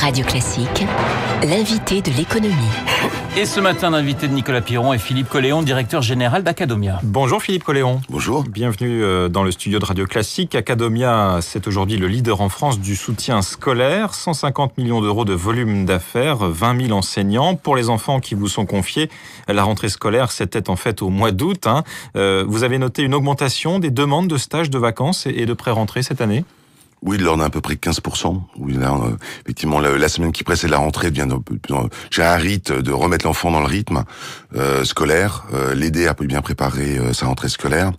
Radio Classique, l'invité de l'économie. Et ce matin, l'invité de Nicolas Piron est Philippe Colléon, directeur général d'Acadomia. Bonjour Philippe Colléon. Bonjour. Bienvenue euh, dans le studio de Radio Classique. Acadomia, c'est aujourd'hui le leader en France du soutien scolaire. 150 millions d'euros de volume d'affaires, 20 000 enseignants. Pour les enfants qui vous sont confiés, la rentrée scolaire, c'était en fait au mois d'août. Hein. Euh, vous avez noté une augmentation des demandes de stages de vacances et de pré-rentrée cette année oui, de l'ordre d'à peu près 15%. Oui, là, euh, effectivement, la, semaine qui précède la rentrée bien J'ai un rite de remettre l'enfant dans le rythme euh, scolaire, euh, l'aider à bien préparer sa rentrée scolaire.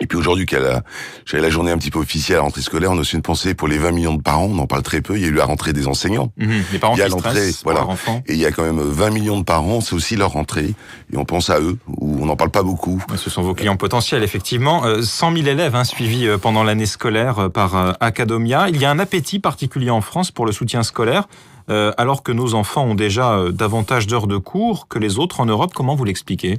Et puis aujourd'hui, qu'elle a, j'avais la journée un petit peu officielle à rentrée scolaire, on a aussi une pensée pour les 20 millions de parents, on en parle très peu, il y a eu la rentrée des enseignants. Mhm, les parents qui y a l'entrée, voilà. Et il y a quand même 20 millions de parents, c'est aussi leur rentrée, et on pense à eux, ou on n'en parle pas beaucoup. Ce sont vos clients potentiels, effectivement. 100 euh, 000 élèves hein, suivis euh, pendant l'année scolaire euh, par Academia. Il y a un appétit particulier en France pour le soutien scolaire, alors que nos enfants ont déjà davantage d'heures de cours que les autres en Europe. Comment vous l'expliquez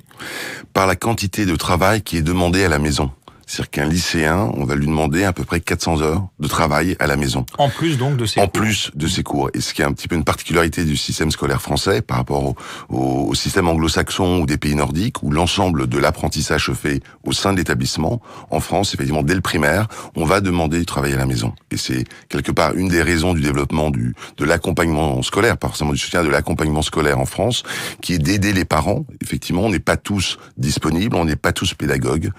Par la quantité de travail qui est demandée à la maison. C'est-à-dire qu'un lycéen, on va lui demander à peu près 400 heures de travail à la maison. En plus donc de ses En plus de ses cours. Et ce qui est un petit peu une particularité du système scolaire français par rapport au, système anglo-saxon ou des pays nordiques, où l'ensemble de l'apprentissage se fait au sein de l'établissement. En France, effectivement, dès le primaire, on va demander du travail à la maison. Et c'est quelque part une des raisons du développement du, de l'accompagnement scolaire, par exemple du soutien, de l'accompagnement scolaire en France, qui est d'aider les parents. Effectivement, on n'est pas tous disponibles, on n'est pas tous pédagogues.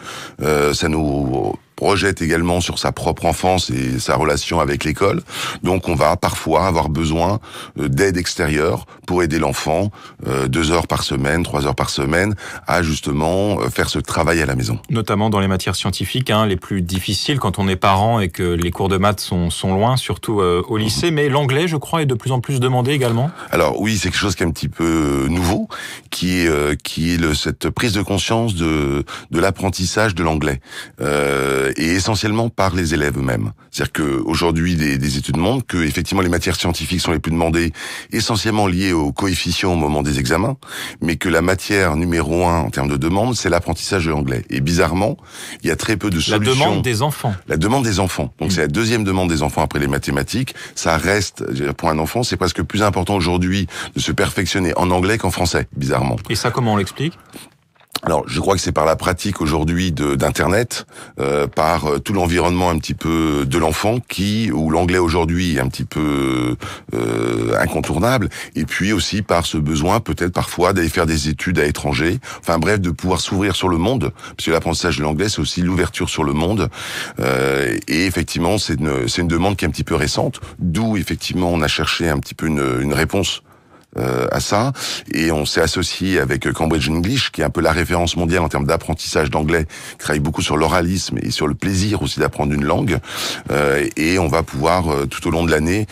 Euh, ça renewal projette également sur sa propre enfance et sa relation avec l'école. Donc on va parfois avoir besoin euh, d'aide extérieure pour aider l'enfant euh, deux heures par semaine, trois heures par semaine à justement euh, faire ce travail à la maison. Notamment dans les matières scientifiques, hein, les plus difficiles quand on est parent et que les cours de maths sont, sont loin, surtout au lycée. Mais l'anglais, je crois, est de plus en plus demandé également. Alors oui, c'est quelque chose qui est un petit peu nouveau, qui est, qui est le, cette prise de conscience de, de l'apprentissage de l'anglais. Euh, et essentiellement par les élèves eux-mêmes. C'est-à-dire qu'aujourd'hui, des, études montrent que effectivement les matières scientifiques sont les plus demandées, essentiellement liées aux coefficients au moment des examens, mais que la matière numéro un en termes de demande, c'est l'apprentissage de l'anglais. Et bizarrement, il y a très peu de solutions. La demande des enfants. La demande des enfants. Donc mm. c'est la deuxième demande des enfants après les mathématiques. Ça reste, pour un enfant, c'est presque plus important aujourd'hui de se perfectionner en anglais qu'en français, bizarrement. Et ça, comment on l'explique alors, je crois que c'est par la pratique aujourd'hui d'internet, euh, par euh, tout l'environnement un petit peu de l'enfant qui, ou l'anglais aujourd'hui est un petit peu euh, incontournable, et puis aussi par ce besoin peut-être parfois d'aller faire des études à l'étranger. Enfin bref, de pouvoir s'ouvrir sur le monde, puisque l'apprentissage de l'anglais c'est aussi l'ouverture sur le monde. Euh, et effectivement, c'est une, demande qui est un petit peu récente, d'où effectivement on a cherché un petit peu une, une réponse euh, à ça. Et on s'est associé avec Cambridge English, qui est un peu la référence mondiale en termes d'apprentissage d'anglais, qui travaille beaucoup sur l'oralisme et sur le plaisir aussi d'apprendre une langue. Euh, et on va pouvoir, euh, tout au long de l'année,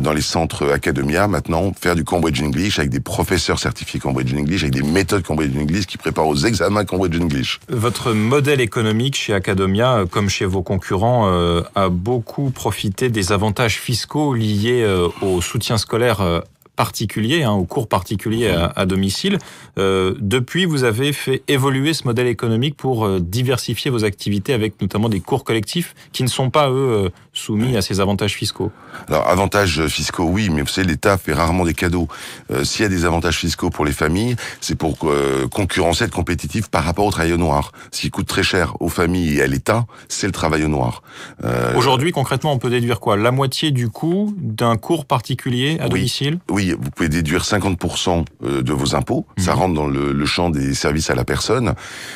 dans les centres academia maintenant, faire du Cambridge English avec des professeurs certifiés Cambridge English, avec des méthodes Cambridge English qui préparent aux examens Cambridge English. Votre modèle économique chez Academia, comme chez vos concurrents, a beaucoup profité des avantages fiscaux liés au soutien scolaire Particulier, hein, aux cours particuliers à, domicile. Euh, depuis, vous avez fait évoluer ce modèle économique pour euh, diversifier vos activités avec notamment des cours collectifs qui ne sont pas, eux, euh, soumis à ces avantages fiscaux. Alors, avantages fiscaux, oui, mais vous savez, l'État fait rarement des cadeaux. S'il y a des avantages fiscaux pour les familles, c'est pour concurrencer, être compétitif par rapport au travail au noir. Ce qui coûte très cher aux familles et à l'État, c'est le travail au noir. Aujourd'hui, concrètement, on peut déduire quoi La moitié du coût d'un cours particulier à domicile Oui, vous pouvez déduire 50% euh, de vos impôts. Mmh. Ça rentre dans le champ des services à la personne.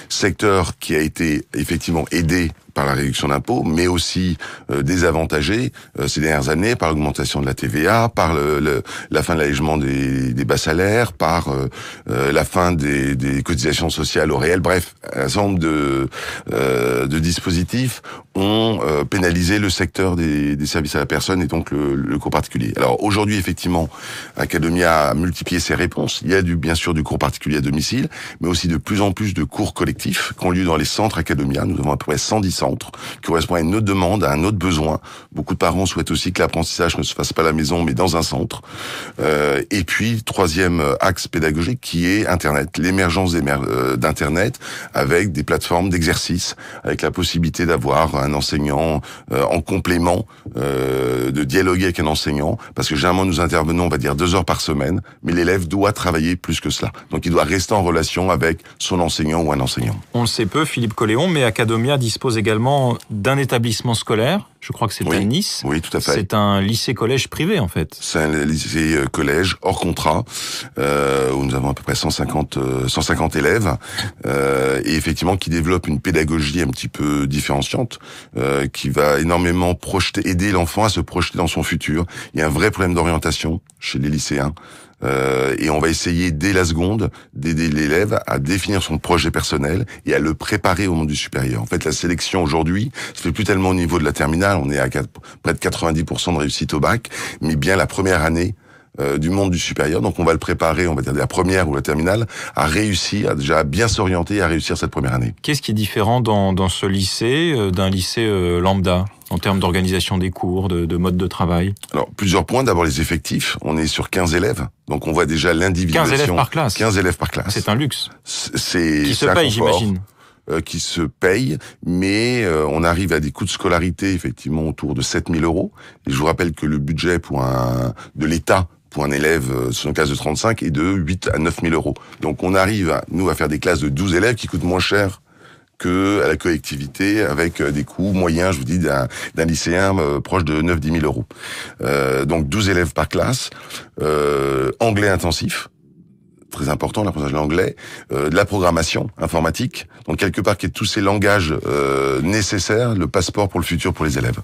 Secteur qui a été effectivement aidé par la réduction d'impôts, mais aussi euh, désavantagés euh, ces dernières années par l'augmentation de la TVA, par la fin de l'allègement des, bas salaires, par euh, euh, la fin des, cotisations sociales au réel. Bref, un ensemble de, de dispositifs ont pénalisé le secteur des, services à la personne et donc le, le cours particulier. Alors aujourd'hui, effectivement, Academia a multiplié ses réponses. Il y a du, bien sûr du cours particulier à domicile, mais aussi de plus en plus de cours collectifs qui ont lieu dans les centres Academia. Nous avons à peu près 110 qui correspond à une autre demande, à un autre besoin. Beaucoup de parents souhaitent aussi que l'apprentissage ne se fasse pas à la maison, mais dans un centre. Euh, et puis, troisième euh, axe pédagogique, qui est Internet, l'émergence euh, d'Internet avec des plateformes d'exercice, avec la possibilité d'avoir un enseignant en complément, de dialoguer avec un enseignant, parce que généralement nous intervenons, on va dire, deux heures par semaine, mais l'élève doit travailler plus que cela. Donc il doit rester en relation avec son enseignant ou un enseignant. On le sait peu, Philippe Colléon, mais Academia dispose également d'un établissement scolaire. Je crois que c'est à Nice. Oui, tout à fait. C'est un lycée-collège privé, en fait. C'est un lycée-collège euh, hors contrat, euh, où nous avons à peu près 150, 150 euh, élèves, et effectivement qui développe une pédagogie un petit peu différenciante, qui va énormément projeter, aider l'enfant à se projeter dans son futur. Il y a un vrai problème d'orientation chez les lycéens. Euh, et on va essayer dès la seconde d'aider l'élève à définir son projet personnel et à le préparer au monde du supérieur. En fait, la sélection aujourd'hui se fait plus tellement au niveau de la terminale, on est à près de 90% de réussite au bac, mais bien la première année euh, du monde du supérieur. Donc on va le préparer, on va dire la première ou la terminale, à réussir, à déjà bien s'orienter, à réussir cette première année. Qu'est-ce qui est différent dans, ce lycée euh, d'un lycée euh, lambda en termes d'organisation des cours, de, mode de travail Alors, plusieurs points. D'abord, les effectifs. On est sur 15 élèves. Donc, on voit déjà l'individuation. 15 élèves par classe. 15 élèves par classe. C'est un luxe. C'est, qui se paye, j'imagine qui se paye, mais on arrive à des coûts de scolarité effectivement autour de 7000 euros. Et je vous rappelle que le budget pour un de l'État pour un élève euh, sur une classe de 35 et de 8 à 9 000 euros. Donc on arrive, à, nous, à faire des classes de 12 élèves qui coûtent moins cher que à la collectivité avec euh, des coûts moyens, je vous dis, d'un lycéen euh, proche de 9-10 000 euros. donc 12 élèves par classe, anglais intensif, très important, l'apprentissage de l'anglais, de la programmation informatique, donc quelque part qui est tous ces langages nécessaires, le passeport pour le futur pour les élèves.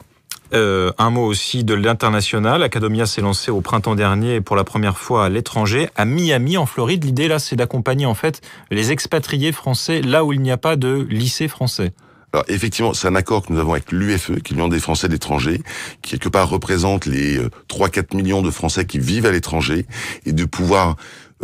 Euh, un mot aussi de l'international. Academia s'est lancé au printemps dernier pour la première fois à l'étranger, à Miami, en Floride. L'idée là, c'est d'accompagner en fait les expatriés français là où il n'y a pas de lycée français. Alors effectivement, c'est un accord que nous avons avec l'UFE, qui est l'Union des Français d'étranger, qui quelque part représente les 3-4 euh, millions de Français qui vivent à l'étranger, et de pouvoir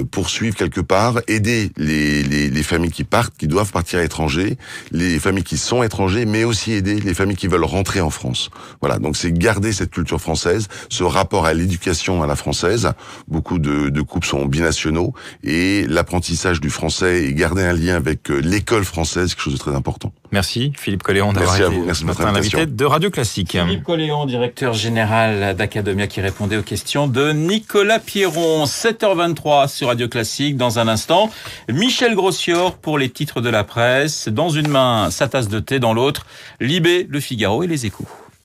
poursuivre quelque part, aider les, les, familles qui partent, qui doivent partir à l'étranger, les familles qui sont étrangers, mais aussi aider les familles qui veulent rentrer en France. Voilà, donc c'est garder cette culture française, ce rapport à l'éducation à la française. Beaucoup de, de couples sont binationaux et l'apprentissage du français et garder un lien avec euh, l'école française, quelque chose de très important. Merci Philippe Colléon d'avoir été notre invité de Radio Classique. Philippe Colléon, directeur général d'Academia qui répondait aux questions de Nicolas Pierron. 7h23 sur Radio Classique dans un instant. Michel Grossior pour les titres de la presse. Dans une main, sa tasse de thé, dans l'autre, Libé, Le Figaro et Les Échos.